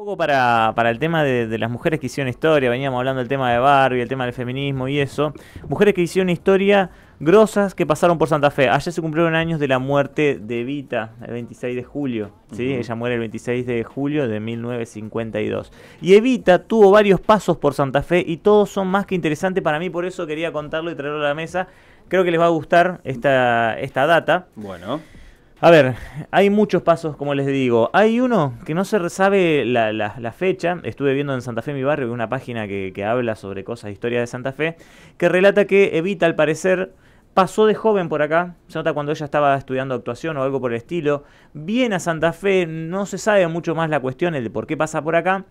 poco para, para el tema de, las mujeres que hicieron historia, veníamos hablando del tema de Barbie, el tema del feminismo y eso. Mujeres que hicieron historia grosas que pasaron por Santa Fe. Ayer se cumplieron años de la muerte de Evita, el 26 de julio. ¿sí? Ella muere el 26 de julio de 1952. Y Evita tuvo varios pasos por Santa Fe y todos son más que interesantes para mí, por eso quería contarlo y traerlo a la mesa. Creo que les va a gustar esta, esta data. Bueno. A ver, hay muchos pasos, como les digo. Hay uno que no se sabe la, fecha. Estuve viendo en Santa Fe, mi barrio, una página que, habla sobre cosas, historia de Santa Fe, que relata que Evita, al parecer, pasó de joven por acá. Se nota cuando ella estaba estudiando actuación o algo por el estilo. Viene a Santa Fe, no se sabe mucho más la cuestión, el de por qué pasa por acá.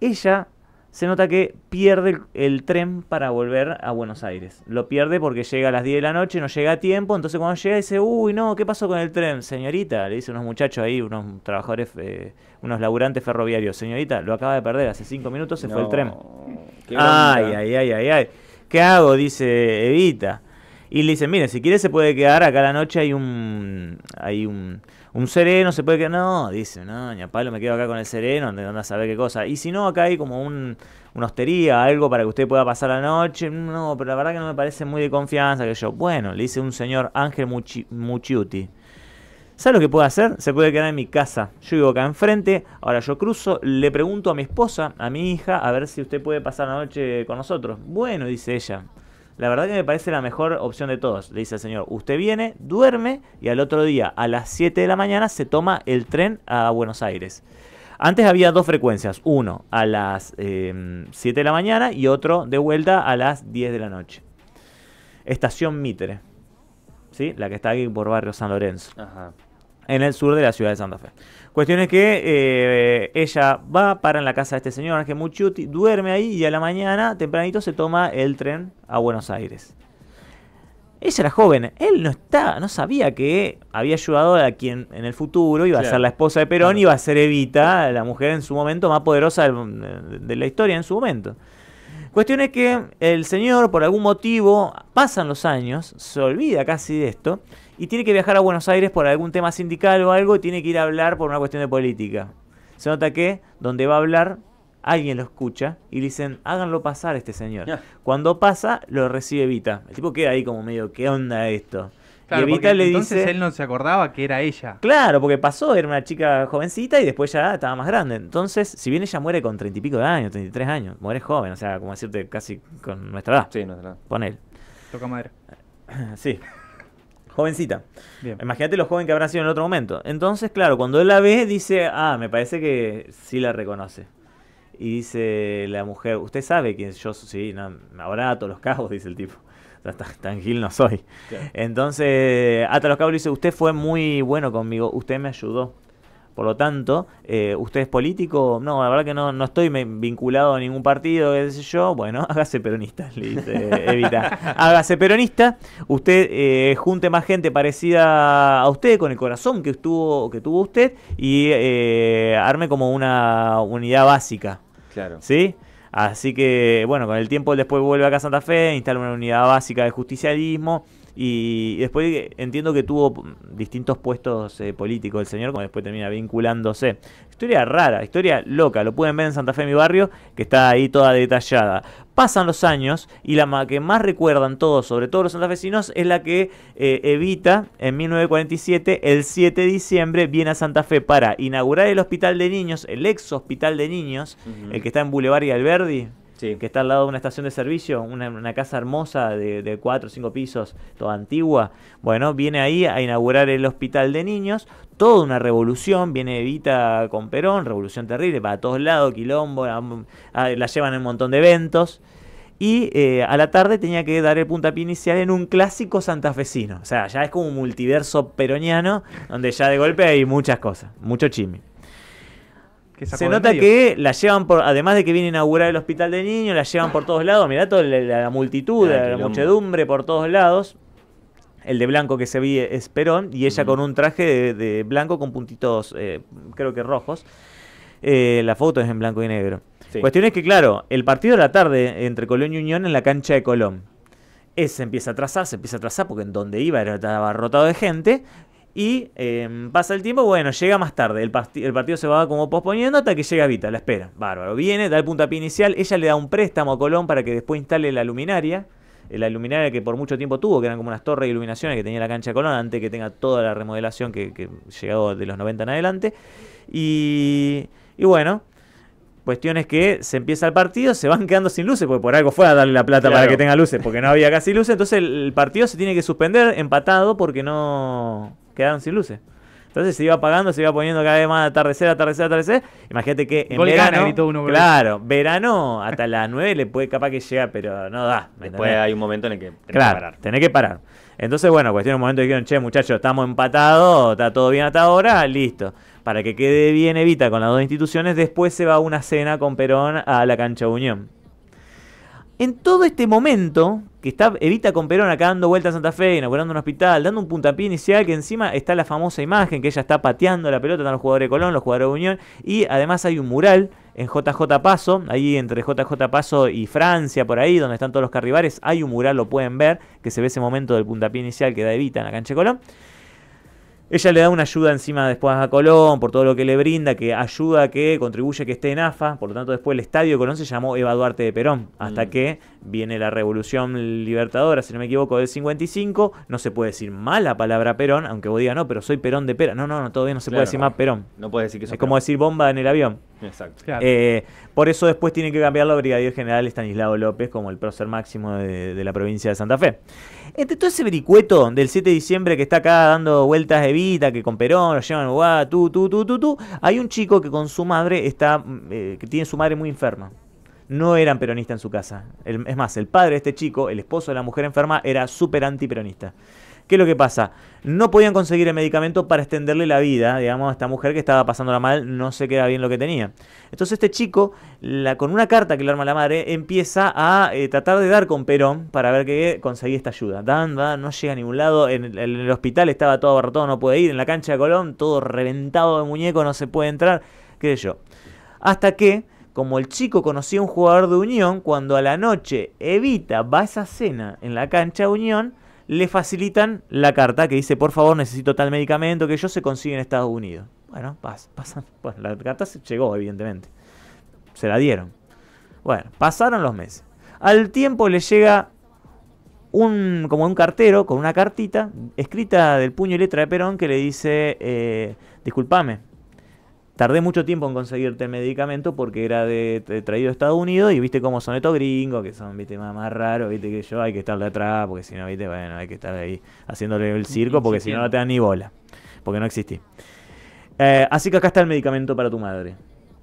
Ella se nota que pierde el, tren para volver a Buenos Aires. Lo pierde porque llega a las 10 de la noche, no llega a tiempo, entonces cuando llega dice, uy, no, ¿qué pasó con el tren? Señorita, le dicen unos muchachos ahí, unos trabajadores, eh, unos laburantes ferroviarios, señorita, lo acaba de perder, hace cinco minutos se fue el tren. Ay, ay, ay, ay, ay. ¿Qué hago? Dice Evita y le dicen, mire, si quiere se puede quedar acá la noche, hay un hay un, un sereno, se puede quedar. No, dice, no, ña Pablo, me quedo acá con el sereno, donde anda a saber qué cosa. Y si no, acá hay como una hostería, algo para que usted pueda pasar la noche. No, pero la verdad que no me parece muy de confianza que yo. Bueno, le dice un señor Ángel Muchi, Muchiuti. ¿Sabe lo que puedo hacer? Se puede quedar en mi casa. Yo vivo acá enfrente. Ahora yo cruzo, le pregunto a mi esposa, a mi hija, a ver si usted puede pasar la noche con nosotros. Bueno, dice ella. La verdad que me parece la mejor opción de todos. Le dice al señor, usted viene, duerme y al otro día, a las 7 de la mañana, se toma el tren a Buenos Aires. Antes había dos frecuencias, uno a las 7 em, de la mañana y otro de vuelta a las 10 de la noche. Estación Mitre, ¿sí? la que está aquí por barrio San Lorenzo, en el sur de la ciudad de Santa Fe. Cuestión es que eh, ella va, para en la casa de este señor, Ángel Muchuti duerme ahí y a la mañana, tempranito, se toma el tren a Buenos Aires. Ella era joven, él no estaba, no sabía que había ayudado a quien en el futuro iba a ser la esposa de Perón, y iba a ser Evita, la mujer en su momento más poderosa de la historia en su momento. Cuestión es que el señor, por algún motivo, pasan los años, se olvida casi de esto, y tiene que viajar a Buenos Aires por algún tema sindical o algo, y tiene que ir a hablar por una cuestión de política. Se nota que donde va a hablar, alguien lo escucha y le dicen, háganlo pasar este señor. Cuando pasa, lo recibe Vita. El tipo queda ahí como medio, ¿qué onda esto? Claro, entonces él no se acordaba que era ella. Claro, porque pasó, era una chica jovencita y después ya estaba más grande. Entonces, si bien ella muere con treinta y pico de años, treinta y tres años, muere joven, o sea, como decirte, casi con nuestra edad. Sí, nuestra él. Toca madera. Sí. Jovencita. Imagínate lo joven que habrá sido en otro momento. Entonces, claro, cuando él la ve, dice, ah, me parece que sí la reconoce. Y dice la mujer, usted sabe quién yo soy, sí, no, ahora todos los cabos, dice el tipo. Tranquil no soy. Entonces, Entonces, los Cabros dice, usted fue muy bueno conmigo, usted me ayudó. Por lo tanto, eh, ¿usted es político? No, la verdad que no, estoy vinculado a ningún partido, qué sé yo. Bueno, hágase peronista, le Evita. hágase peronista, usted eh, junte más gente parecida a usted, con el corazón que, estuvo, que tuvo usted, y eh, arme como una unidad básica. Claro. ¿Sí? Así que, bueno, con el tiempo después vuelve acá a Santa Fe, instala una unidad básica de justicialismo y después entiendo que tuvo distintos puestos eh, políticos el señor, como después termina vinculándose. Historia rara, historia loca. Lo pueden ver en Santa Fe, mi barrio, que está ahí toda detallada. Pasan los años y la que más recuerdan todos, sobre todo los santafesinos, es la que eh, Evita en 1947, el 7 de diciembre, viene a Santa Fe para inaugurar el hospital de niños, el ex hospital de niños, el que está en Boulevard y Alberdi que está al lado de una estación de servicio, una, casa hermosa de, cuatro o cinco pisos, toda antigua. Bueno, viene ahí a inaugurar el hospital de niños, toda una revolución, viene Evita con Perón, revolución terrible, para todos lados, quilombo, la, llevan en un montón de eventos. Y eh, a la tarde tenía que dar el puntapié inicial en un clásico santafesino. O sea, ya es como un multiverso peroniano, donde ya de golpe hay muchas cosas, mucho chisme se nota que la llevan por, además de que viene a inaugurar el hospital de niños, la llevan por todos lados. Mirá toda la, multitud, ah, la, muchedumbre por todos lados. El de blanco que se ve es Perón y ella con un traje de, blanco con puntitos, eh, creo que rojos. Eh, la foto es en blanco y negro. Cuestión es que, claro, el partido de la tarde entre Colón y Unión en la cancha de Colón. Ese empieza a trazar, se empieza a trazar porque en donde iba estaba rotado de gente. Y em, pasa el tiempo, bueno, llega más tarde. El, el, partido se va como posponiendo hasta que llega Vita, la espera. Bárbaro. Viene, da el puntapié inicial. Ella le da un préstamo a Colón para que después instale la luminaria. Eh, la luminaria que por mucho tiempo tuvo, que eran como unas torres de iluminaciones que tenía la cancha de Colón, antes que tenga toda la remodelación que, llegó de los 90 en adelante. Y, y bueno, cuestiones que se empieza el partido, se van quedando sin luces, porque por algo fue a darle la plata para que tenga luces, porque no había casi luces. Entonces el partido se tiene que suspender empatado porque no quedaron sin luces. Entonces se iba apagando, se iba poniendo cada vez más atardecer, atardecer, atardecer. Imagínate que en verano. uno, claro, verano hasta las 9 le puede capaz que llega, pero no da. Después hay un momento en el que tener que parar. Tenés que parar. Entonces, bueno, cuestión un momento que dijeron, che, muchachos, estamos empatados, está todo bien hasta ahora, listo. Para que quede bien Evita con las dos instituciones, después se va a una cena con Perón a la cancha Unión. En todo este momento, que está Evita con Perón acá dando vuelta a Santa Fe, inaugurando un hospital, dando un puntapié inicial, que encima está la famosa imagen que ella está pateando la pelota, están los jugadores de Colón, los jugadores de Unión, y además hay un mural en JJ Paso, ahí entre JJ Paso y Francia, por ahí, donde están todos los carribares, hay un mural, lo pueden ver, que se ve ese momento del puntapié inicial que da Evita en la cancha Colón. Ella le da una ayuda encima después a Colón por todo lo que le brinda, que ayuda, que contribuye que esté en AFA. Por lo tanto, después el estadio de Colón se llamó Eva Duarte de Perón, hasta mm. que viene la Revolución Libertadora, si no me equivoco, del 55. No se puede decir mala palabra Perón, aunque vos digas, no, pero soy Perón de Perón. No, no, no todavía no se puede decir más Perón. No puedes decir que Es como decir bomba en el avión. Exacto. Eh, por eso después tiene que cambiarlo Brigadier General Estanislao López como el prócer máximo de, la provincia de Santa Fe. Entre todo ese vericueto del 7 de diciembre que está acá dando vueltas de que con Perón, lo llevan a tú, tú, tú, tú, tú. Hay un chico que con su madre está, mm, eh, que tiene su madre muy enferma. No eran peronistas en su casa. es más, el padre de este chico, el esposo de la mujer enferma, era súper antiperonista. ¿Qué es lo que pasa? No podían conseguir el medicamento para extenderle la vida, digamos, a esta mujer que estaba pasándola mal, no se queda bien lo que tenía. Entonces este chico, con una carta que le arma la madre, empieza a eh, tratar de dar con Perón para ver que conseguía esta ayuda. Dan, no llega a ningún lado, en, el hospital estaba todo abarrotado, no puede ir, en la cancha de Colón, todo reventado de muñeco, no se puede entrar, qué sé yo. Hasta que como el chico conocía un jugador de Unión, cuando a la noche Evita va a esa cena en la cancha de Unión, le facilitan la carta que dice, por favor, necesito tal medicamento que yo se consigue en Estados Unidos. Bueno, pasa, Bueno, la carta se llegó, evidentemente. Se la dieron. Bueno, pasaron los meses. Al tiempo le llega un, como un cartero con una cartita escrita del puño y letra de Perón que le dice, eh, disculpame, Tardé mucho tiempo en conseguirte el medicamento porque era de, traído de Estados Unidos y viste cómo son estos gringos, que son, viste, más, raros, viste, que yo hay que estar de atrás, porque si no, viste, bueno, hay que estar ahí haciéndole el circo, porque si no, no te dan ni bola, porque no existí. Eh, así que acá está el medicamento para tu madre.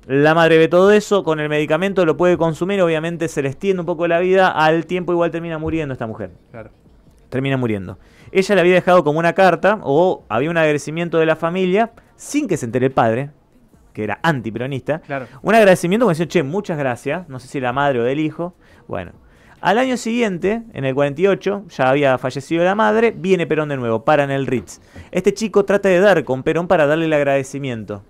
La madre ve todo eso, con el medicamento lo puede consumir, obviamente se le extiende un poco la vida, al tiempo igual termina muriendo esta mujer. Claro. Termina muriendo. Ella le había dejado como una carta, o había un agradecimiento de la familia, sin que se entere el padre, que era antiperonista, un agradecimiento como decía, che, muchas gracias, no sé si la madre o del hijo. Bueno, al año siguiente, en el 48, ya había fallecido la madre, viene Perón de nuevo, para en el Ritz. Este chico trata de dar con Perón para darle el agradecimiento.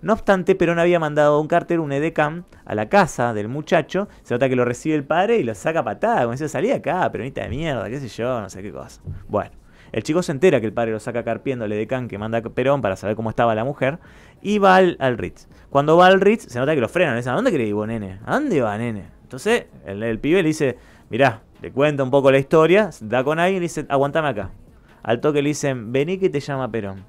No obstante, Perón había mandado un cárter, un edecam, a la casa del muchacho. Se nota que lo recibe el padre y lo saca patada. Como decía, salí acá, peronita de mierda, qué sé yo, no sé qué cosa. Bueno. El chico se entera que el padre lo saca carpiéndole de can que manda a Perón para saber cómo estaba la mujer y va al, Ritz. Cuando va al Ritz se nota que lo frenan. ¿a dónde crees ir vos, nene? ¿A dónde va, nene? Entonces el, pibe le dice, mirá, le cuento un poco la historia, da con alguien y le dice, aguantame acá. Al toque le dicen, vení que te llama Perón.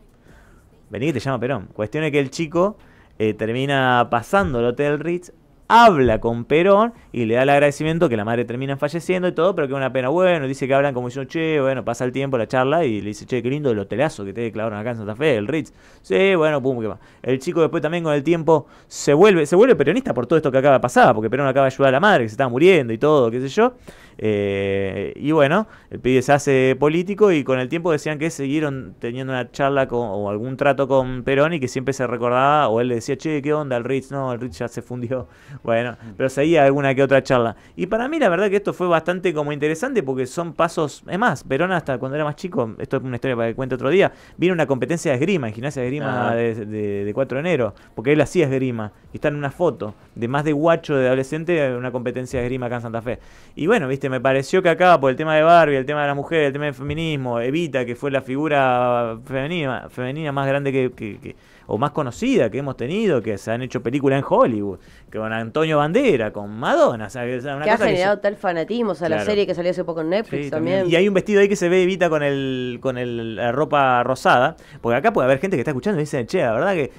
Vení que te llama Perón. Cuestión es que el chico eh, termina pasando el Hotel Ritz habla con Perón y le da el agradecimiento que la madre termina falleciendo y todo, pero que es una pena. Bueno, dice que hablan como yo che, bueno, pasa el tiempo la charla y le dice, che, qué lindo el hotelazo que te declararon acá en Santa Fe, el Ritz. Sí, bueno, pum, qué va. El chico después también con el tiempo se vuelve, se vuelve peronista por todo esto que acaba de pasar, porque Perón acaba de ayudar a la madre que se está muriendo y todo, qué sé yo. Eh, y bueno, el pibe se hace político y con el tiempo decían que siguieron teniendo una charla con, o algún trato con Perón y que siempre se recordaba, o él le decía, che, ¿qué onda el Ritz? No, el Ritz ya se fundió. Bueno, mm. pero seguía alguna que otra charla. Y para mí la verdad que esto fue bastante como interesante porque son pasos, es más, Perón hasta cuando era más chico, esto es una historia para que cuente otro día, vino una competencia de esgrima, en gimnasia de esgrima ah. de, 4 de enero, porque él hacía esgrima, y está en una foto de más de guacho de adolescente, una competencia de esgrima acá en Santa Fe. Y bueno, viste me pareció que acá, por el tema de Barbie, el tema de las mujeres, el tema del feminismo, Evita, que fue la figura femenina, femenina más grande que, o más conocida que hemos tenido, que se han hecho películas en Hollywood, con Antonio Bandera, con Madonna. que ha generado tal fanatismo, a la serie que salió hace poco en Netflix también. Y hay un vestido ahí que se ve Evita con el con el, la ropa rosada, porque acá puede haber gente que está escuchando y dice, che, la verdad que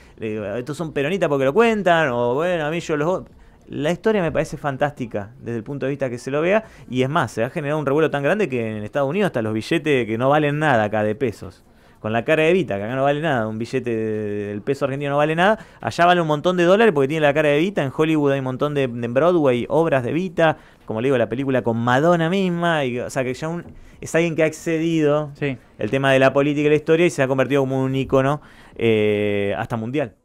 estos son peronitas porque lo cuentan, o bueno, a mí yo los... La historia me parece fantástica desde el punto de vista que se lo vea. Y es más, se ha generado un revuelo tan grande que en Estados Unidos hasta los billetes que no valen nada acá de pesos. Con la cara de Evita, que acá no vale nada, un billete del peso argentino no vale nada, allá vale un montón de dólares porque tiene la cara de Vita, en Hollywood hay un montón de, Broadway, obras de Vita, como le digo, la película con Madonna misma, y, o sea que ya es alguien que ha excedido el tema de la política y la historia y se ha convertido como un ícono eh, hasta mundial.